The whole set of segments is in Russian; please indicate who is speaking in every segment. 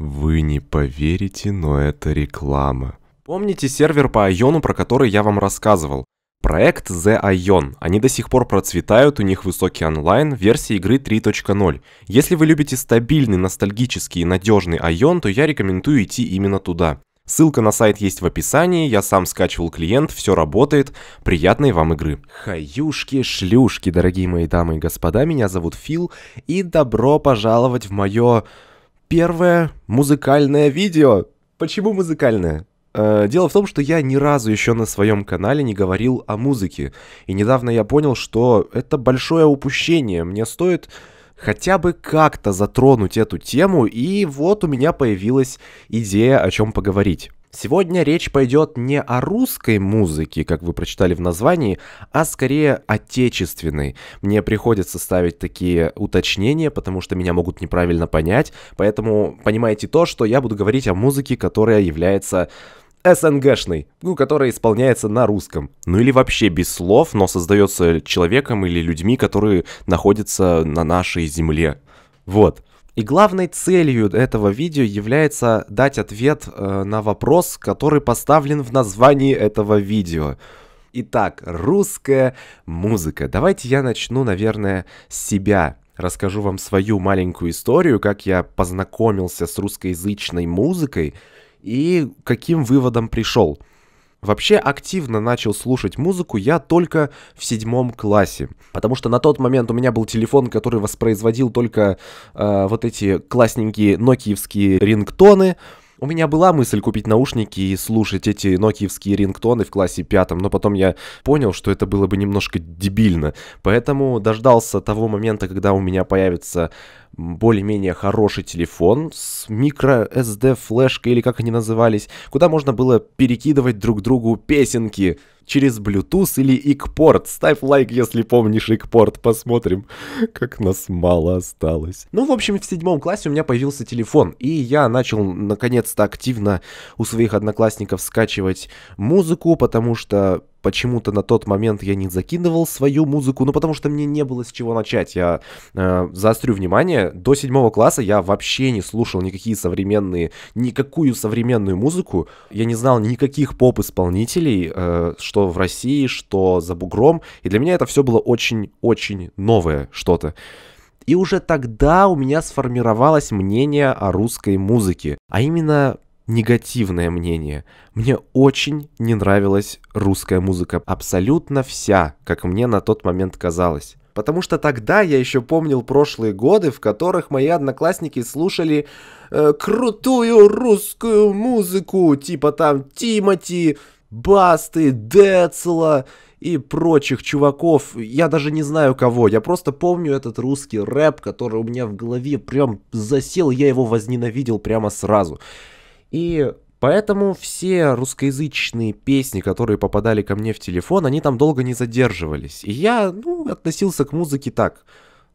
Speaker 1: Вы не поверите, но это реклама. Помните сервер по Айону, про который я вам рассказывал? Проект The Ion. Они до сих пор процветают, у них высокий онлайн, версия игры 3.0. Если вы любите стабильный, ностальгический и надежный Ion, то я рекомендую идти именно туда. Ссылка на сайт есть в описании, я сам скачивал клиент, все работает. Приятной вам игры. Хаюшки, шлюшки, дорогие мои дамы и господа, меня зовут Фил, и добро пожаловать в мое первое музыкальное видео. Почему музыкальное? Э, дело в том, что я ни разу еще на своем канале не говорил о музыке. И недавно я понял, что это большое упущение. Мне стоит хотя бы как-то затронуть эту тему. И вот у меня появилась идея, о чем поговорить. Сегодня речь пойдет не о русской музыке, как вы прочитали в названии, а скорее отечественной. Мне приходится ставить такие уточнения, потому что меня могут неправильно понять, поэтому понимаете то, что я буду говорить о музыке, которая является СНГшной, ну, которая исполняется на русском. Ну или вообще без слов, но создается человеком или людьми, которые находятся на нашей земле. Вот. И главной целью этого видео является дать ответ э, на вопрос, который поставлен в названии этого видео. Итак, русская музыка. Давайте я начну, наверное, с себя. Расскажу вам свою маленькую историю, как я познакомился с русскоязычной музыкой и каким выводом пришел. Вообще активно начал слушать музыку я только в седьмом классе, потому что на тот момент у меня был телефон, который воспроизводил только э, вот эти классненькие нокиевские рингтоны. У меня была мысль купить наушники и слушать эти нокиевские рингтоны в классе пятом, но потом я понял, что это было бы немножко дебильно, поэтому дождался того момента, когда у меня появится более-менее хороший телефон с микро SD флешкой или как они назывались, куда можно было перекидывать друг другу песенки через Bluetooth или икпорт. Ставь лайк, если помнишь икпорт, посмотрим, как нас мало осталось. Ну, в общем, в седьмом классе у меня появился телефон, и я начал, наконец-то, активно у своих одноклассников скачивать музыку, потому что почему-то на тот момент я не закидывал свою музыку, ну потому что мне не было с чего начать. Я э, заострю внимание, до седьмого класса я вообще не слушал никакие современные, никакую современную музыку. Я не знал никаких поп-исполнителей, э, что в России, что за бугром. И для меня это все было очень-очень новое что-то. И уже тогда у меня сформировалось мнение о русской музыке, а именно негативное мнение. Мне очень не нравилась русская музыка. Абсолютно вся, как мне на тот момент казалось. Потому что тогда я еще помнил прошлые годы, в которых мои одноклассники слушали э, крутую русскую музыку, типа там Тимати, Басты, Децла и прочих чуваков. Я даже не знаю кого. Я просто помню этот русский рэп, который у меня в голове прям засел. Я его возненавидел прямо сразу. И Поэтому все русскоязычные песни, которые попадали ко мне в телефон, они там долго не задерживались. И я, ну, относился к музыке так.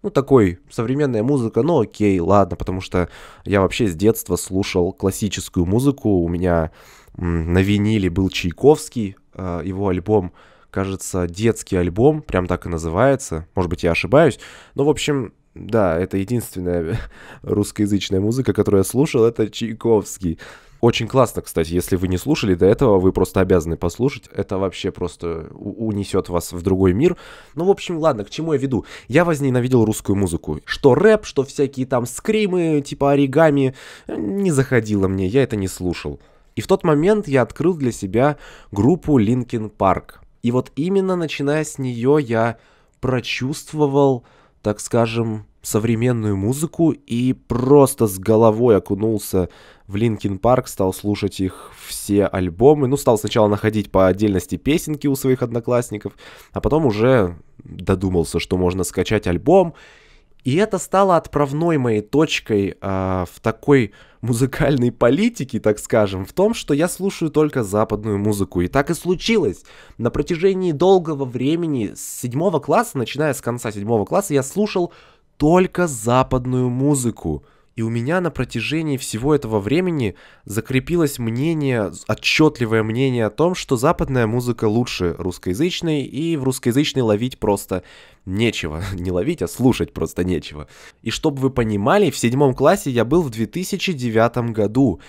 Speaker 1: Ну, такой, современная музыка, ну, окей, ладно, потому что я вообще с детства слушал классическую музыку. У меня на виниле был Чайковский, а, его альбом, кажется, детский альбом, прям так и называется. Может быть, я ошибаюсь. Но, ну, в общем, да, это единственная русскоязычная музыка, которую я слушал, это Чайковский. Очень классно, кстати, если вы не слушали до этого, вы просто обязаны послушать. Это вообще просто унесет вас в другой мир. Ну, в общем, ладно, к чему я веду? Я возненавидел русскую музыку. Что рэп, что всякие там скримы, типа оригами. Э, не заходило мне, я это не слушал. И в тот момент я открыл для себя группу Linkin Park. И вот именно начиная с нее я прочувствовал так скажем, современную музыку и просто с головой окунулся в Линкин Парк, стал слушать их все альбомы. Ну, стал сначала находить по отдельности песенки у своих одноклассников, а потом уже додумался, что можно скачать альбом и это стало отправной моей точкой э, в такой музыкальной политике, так скажем, в том, что я слушаю только западную музыку. И так и случилось. На протяжении долгого времени, с седьмого класса, начиная с конца седьмого класса, я слушал только западную музыку. И у меня на протяжении всего этого времени закрепилось мнение, отчетливое мнение о том, что западная музыка лучше русскоязычной, и в русскоязычной ловить просто нечего. Не ловить, а слушать просто нечего. И чтобы вы понимали, в седьмом классе я был в 2009 году.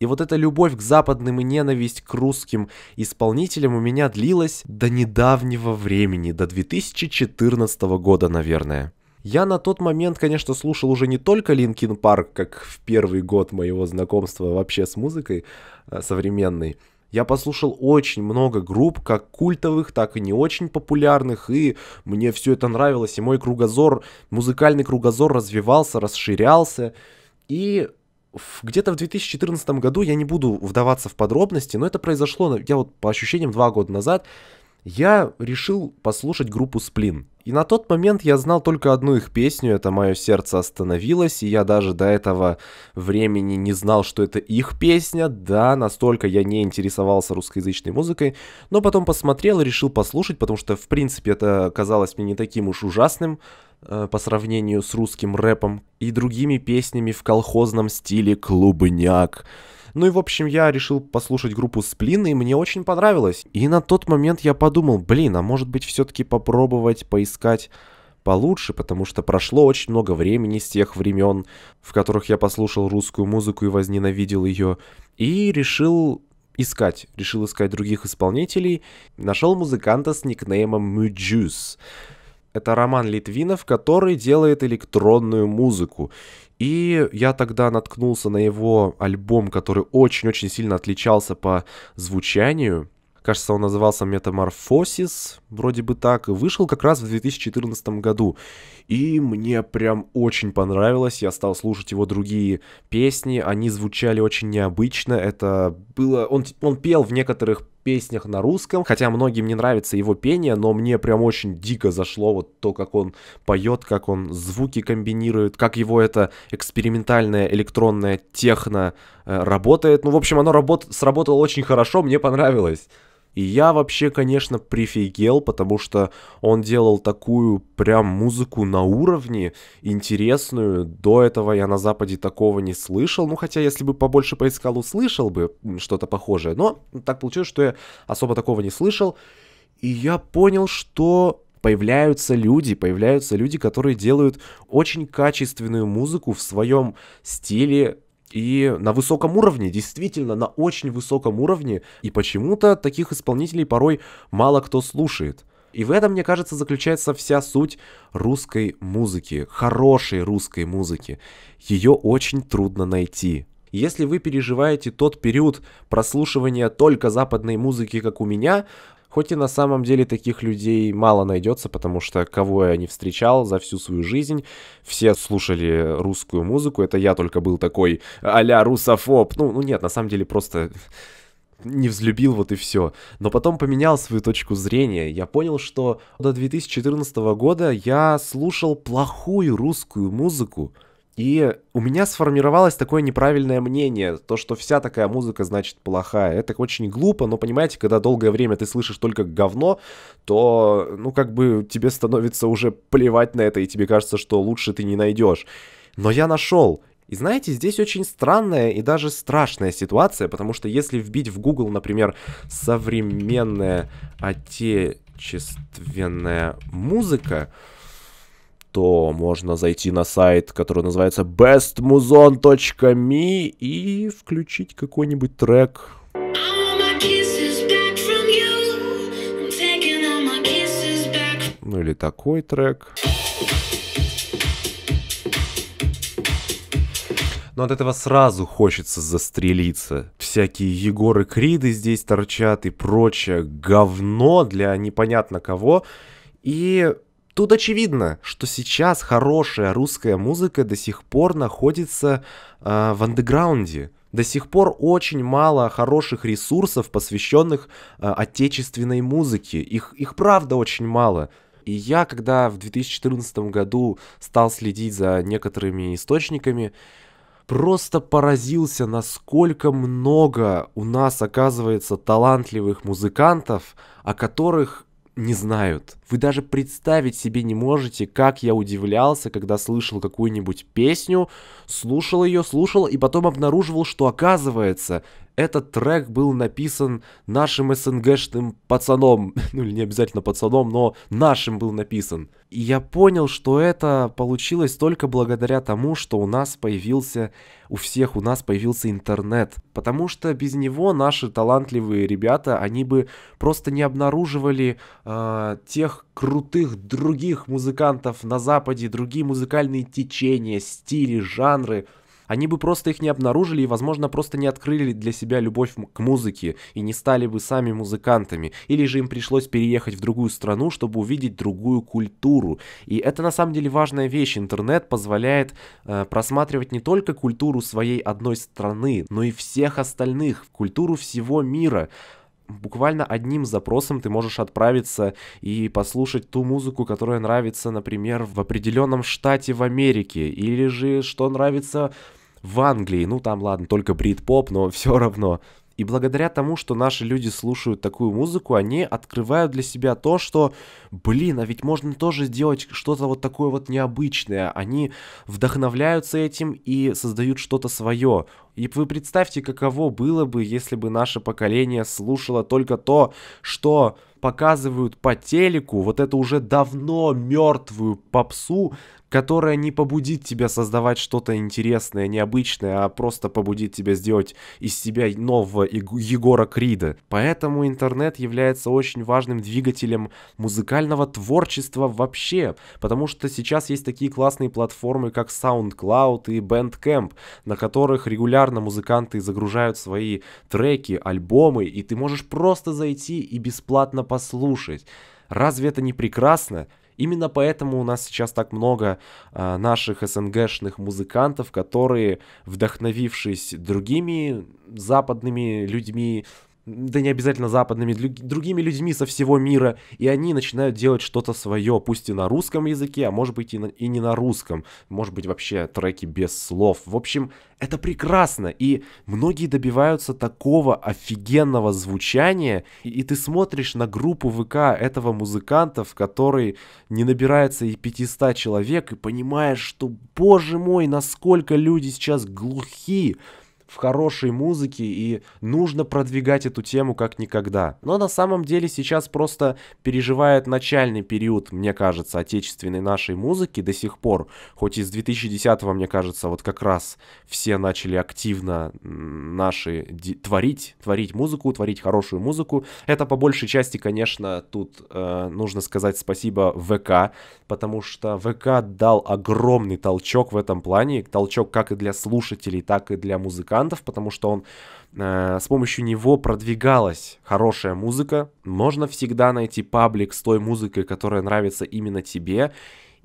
Speaker 1: И вот эта любовь к западным и ненависть к русским исполнителям у меня длилась до недавнего времени, до 2014 года, наверное. Я на тот момент, конечно, слушал уже не только Линкин Парк, как в первый год моего знакомства вообще с музыкой э, современной, я послушал очень много групп, как культовых, так и не очень популярных, и мне все это нравилось, и мой кругозор, музыкальный кругозор развивался, расширялся, и где-то в 2014 году, я не буду вдаваться в подробности, но это произошло, я вот по ощущениям, два года назад, я решил послушать группу «Сплин». И на тот момент я знал только одну их песню, это «Мое сердце остановилось», и я даже до этого времени не знал, что это их песня, да, настолько я не интересовался русскоязычной музыкой, но потом посмотрел и решил послушать, потому что, в принципе, это казалось мне не таким уж ужасным, э, по сравнению с русским рэпом и другими песнями в колхозном стиле «Клубняк». Ну и в общем, я решил послушать группу Сплин, и мне очень понравилось. И на тот момент я подумал, блин, а может быть все-таки попробовать поискать получше, потому что прошло очень много времени с тех времен, в которых я послушал русскую музыку и возненавидел ее, и решил искать. Решил искать других исполнителей. Нашел музыканта с никнеймом Мюджюс. Это Роман Литвинов, который делает электронную музыку. И я тогда наткнулся на его альбом, который очень-очень сильно отличался по звучанию. Кажется, он назывался «Метаморфосис», вроде бы так, и вышел как раз в 2014 году. И мне прям очень понравилось, я стал слушать его другие песни, они звучали очень необычно, это было... Он, он пел в некоторых песнях на русском. Хотя многим не нравится его пение, но мне прям очень дико зашло вот то, как он поет, как он звуки комбинирует, как его это экспериментальная электронная техно э, работает. Ну, в общем, оно работ... сработало очень хорошо, мне понравилось. И я вообще, конечно, прифигел, потому что он делал такую прям музыку на уровне, интересную. До этого я на Западе такого не слышал. Ну, хотя, если бы побольше поискал, услышал бы что-то похожее. Но так получилось, что я особо такого не слышал. И я понял, что появляются люди, появляются люди, которые делают очень качественную музыку в своем стиле, и на высоком уровне, действительно, на очень высоком уровне. И почему-то таких исполнителей порой мало кто слушает. И в этом, мне кажется, заключается вся суть русской музыки, хорошей русской музыки. Ее очень трудно найти. Если вы переживаете тот период прослушивания только западной музыки, как у меня, Хоть и на самом деле таких людей мало найдется, потому что кого я не встречал за всю свою жизнь, все слушали русскую музыку, это я только был такой а-ля русофоб. Ну, ну нет, на самом деле просто не взлюбил, вот и все. Но потом поменял свою точку зрения. Я понял, что до 2014 года я слушал плохую русскую музыку. И у меня сформировалось такое неправильное мнение, то, что вся такая музыка значит плохая. Это очень глупо, но понимаете, когда долгое время ты слышишь только говно, то, ну, как бы тебе становится уже плевать на это, и тебе кажется, что лучше ты не найдешь. Но я нашел, и знаете, здесь очень странная и даже страшная ситуация, потому что если вбить в Google, например, современная отечественная музыка, то можно зайти на сайт, который называется bestmuzon.me и включить какой-нибудь трек. Ну или такой трек. но ну, от этого сразу хочется застрелиться. Всякие Егоры Криды здесь торчат и прочее говно для непонятно кого. И Тут очевидно, что сейчас хорошая русская музыка до сих пор находится э, в андеграунде. До сих пор очень мало хороших ресурсов, посвященных э, отечественной музыке. Их, их правда очень мало. И я, когда в 2014 году стал следить за некоторыми источниками, просто поразился, насколько много у нас оказывается талантливых музыкантов, о которых не знают. Вы даже представить себе не можете, как я удивлялся, когда слышал какую-нибудь песню, слушал ее, слушал и потом обнаруживал, что оказывается, этот трек был написан нашим СНГшным пацаном, ну или не обязательно пацаном, но нашим был написан. И я понял, что это получилось только благодаря тому, что у нас появился, у всех у нас появился интернет. Потому что без него наши талантливые ребята, они бы просто не обнаруживали э, тех крутых других музыкантов на Западе, другие музыкальные течения, стили, жанры, они бы просто их не обнаружили и, возможно, просто не открыли для себя любовь к музыке и не стали бы сами музыкантами. Или же им пришлось переехать в другую страну, чтобы увидеть другую культуру. И это на самом деле важная вещь. Интернет позволяет э, просматривать не только культуру своей одной страны, но и всех остальных, культуру всего мира буквально одним запросом ты можешь отправиться и послушать ту музыку, которая нравится, например, в определенном штате в Америке, или же что нравится в Англии. Ну там, ладно, только брит-поп, но все равно. И благодаря тому, что наши люди слушают такую музыку, они открывают для себя то, что, блин, а ведь можно тоже сделать что-то вот такое вот необычное. Они вдохновляются этим и создают что-то свое. И вы представьте, каково было бы, если бы наше поколение слушало только то, что показывают по телеку, вот эту уже давно мертвую попсу, которая не побудит тебя создавать что-то интересное, необычное, а просто побудит тебя сделать из себя нового Егора Крида. Поэтому интернет является очень важным двигателем музыкального творчества вообще, потому что сейчас есть такие классные платформы, как SoundCloud и Bandcamp, на которых регулярно регулярно музыканты загружают свои треки, альбомы, и ты можешь просто зайти и бесплатно послушать. Разве это не прекрасно? Именно поэтому у нас сейчас так много э, наших СНГшных музыкантов, которые, вдохновившись другими западными людьми, да не обязательно западными, другими людьми со всего мира, и они начинают делать что-то свое, пусть и на русском языке, а может быть и, на, и не на русском, может быть вообще треки без слов. В общем, это прекрасно, и многие добиваются такого офигенного звучания, и, и ты смотришь на группу ВК этого музыканта, в которой не набирается и 500 человек, и понимаешь, что, боже мой, насколько люди сейчас глухи, в хорошей музыке, и нужно продвигать эту тему как никогда. Но на самом деле сейчас просто переживает начальный период, мне кажется, отечественной нашей музыки до сих пор, хоть из 2010, мне кажется, вот как раз все начали активно наши творить, творить музыку, творить хорошую музыку. Это по большей части, конечно, тут э, нужно сказать спасибо ВК, потому что ВК дал огромный толчок в этом плане, толчок как и для слушателей, так и для музыкантов, музыкантов, потому что он э, с помощью него продвигалась хорошая музыка. Можно всегда найти паблик с той музыкой, которая нравится именно тебе.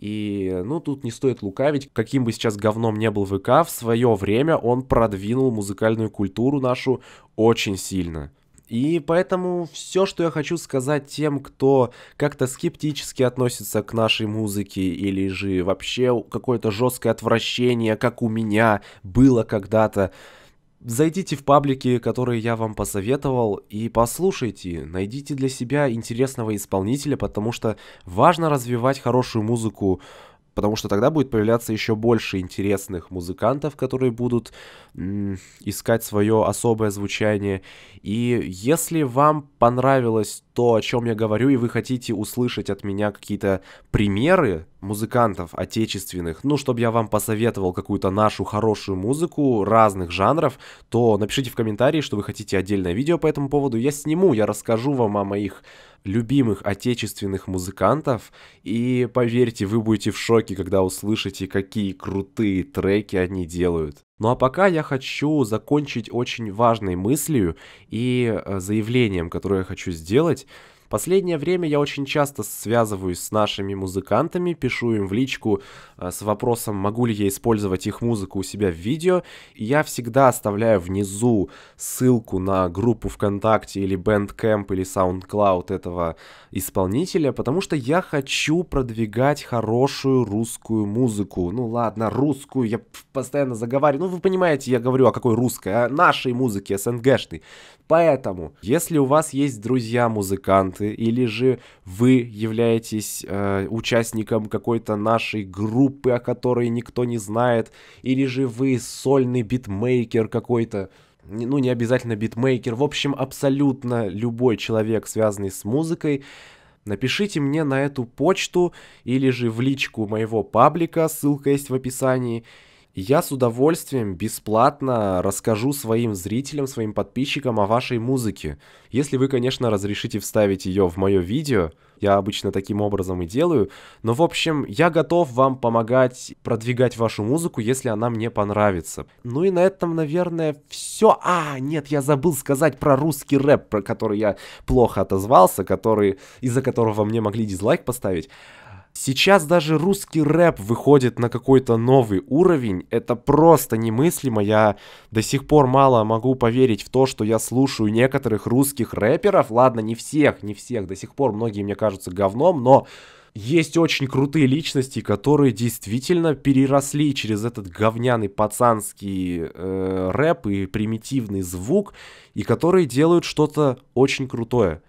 Speaker 1: И, ну, тут не стоит лукавить, каким бы сейчас говном не был ВК, в свое время он продвинул музыкальную культуру нашу очень сильно. И поэтому все, что я хочу сказать тем, кто как-то скептически относится к нашей музыке или же вообще какое-то жесткое отвращение, как у меня было когда-то, Зайдите в паблики, которые я вам посоветовал, и послушайте, найдите для себя интересного исполнителя, потому что важно развивать хорошую музыку потому что тогда будет появляться еще больше интересных музыкантов, которые будут искать свое особое звучание. И если вам понравилось то, о чем я говорю, и вы хотите услышать от меня какие-то примеры музыкантов отечественных, ну, чтобы я вам посоветовал какую-то нашу хорошую музыку разных жанров, то напишите в комментарии, что вы хотите отдельное видео по этому поводу. Я сниму, я расскажу вам о моих любимых отечественных музыкантов. И поверьте, вы будете в шоке, когда услышите, какие крутые треки они делают. Ну а пока я хочу закончить очень важной мыслью и э, заявлением, которое я хочу сделать последнее время я очень часто связываюсь с нашими музыкантами, пишу им в личку э, с вопросом, могу ли я использовать их музыку у себя в видео. И я всегда оставляю внизу ссылку на группу ВКонтакте или Bandcamp или SoundCloud этого исполнителя, потому что я хочу продвигать хорошую русскую музыку. Ну ладно, русскую, я постоянно заговариваю. Ну вы понимаете, я говорю о какой русской, о нашей музыке, СНГшной. Поэтому, если у вас есть друзья-музыканты, студенты, или же вы являетесь э, участником какой-то нашей группы, о которой никто не знает, или же вы сольный битмейкер какой-то, ну не обязательно битмейкер, в общем абсолютно любой человек, связанный с музыкой, напишите мне на эту почту или же в личку моего паблика, ссылка есть в описании, я с удовольствием бесплатно расскажу своим зрителям, своим подписчикам о вашей музыке. Если вы, конечно, разрешите вставить ее в мое видео, я обычно таким образом и делаю. Но, в общем, я готов вам помогать продвигать вашу музыку, если она мне понравится. Ну и на этом, наверное, все. А, нет, я забыл сказать про русский рэп, про который я плохо отозвался, который, из-за которого мне могли дизлайк поставить. Сейчас даже русский рэп выходит на какой-то новый уровень. Это просто немыслимо. Я до сих пор мало могу поверить в то, что я слушаю некоторых русских рэперов. Ладно, не всех, не всех. До сих пор многие мне кажутся говном, но есть очень крутые личности, которые действительно переросли через этот говняный пацанский э, рэп и примитивный звук, и которые делают что-то очень крутое.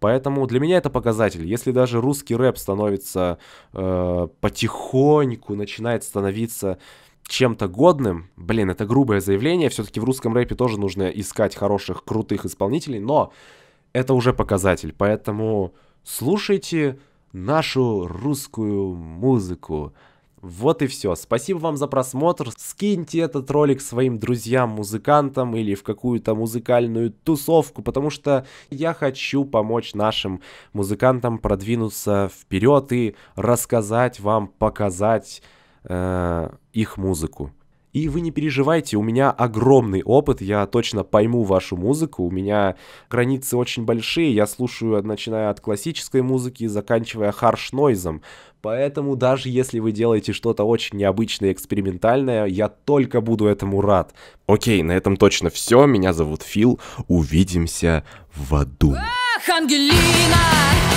Speaker 1: Поэтому для меня это показатель. Если даже русский рэп становится э, потихоньку, начинает становиться чем-то годным, блин, это грубое заявление, все-таки в русском рэпе тоже нужно искать хороших, крутых исполнителей, но это уже показатель, поэтому слушайте нашу русскую музыку. Вот и все. Спасибо вам за просмотр. Скиньте этот ролик своим друзьям, музыкантам или в какую-то музыкальную тусовку, потому что я хочу помочь нашим музыкантам продвинуться вперед и рассказать вам, показать э, их музыку. И вы не переживайте, у меня огромный опыт, я точно пойму вашу музыку, у меня границы очень большие, я слушаю, э, начиная от классической музыки, заканчивая харш-нойзом. Поэтому даже если вы делаете что-то очень необычное, экспериментальное, я только буду этому рад. Окей, на этом точно все. Меня зовут Фил. Увидимся в аду. Эх, Ангелина!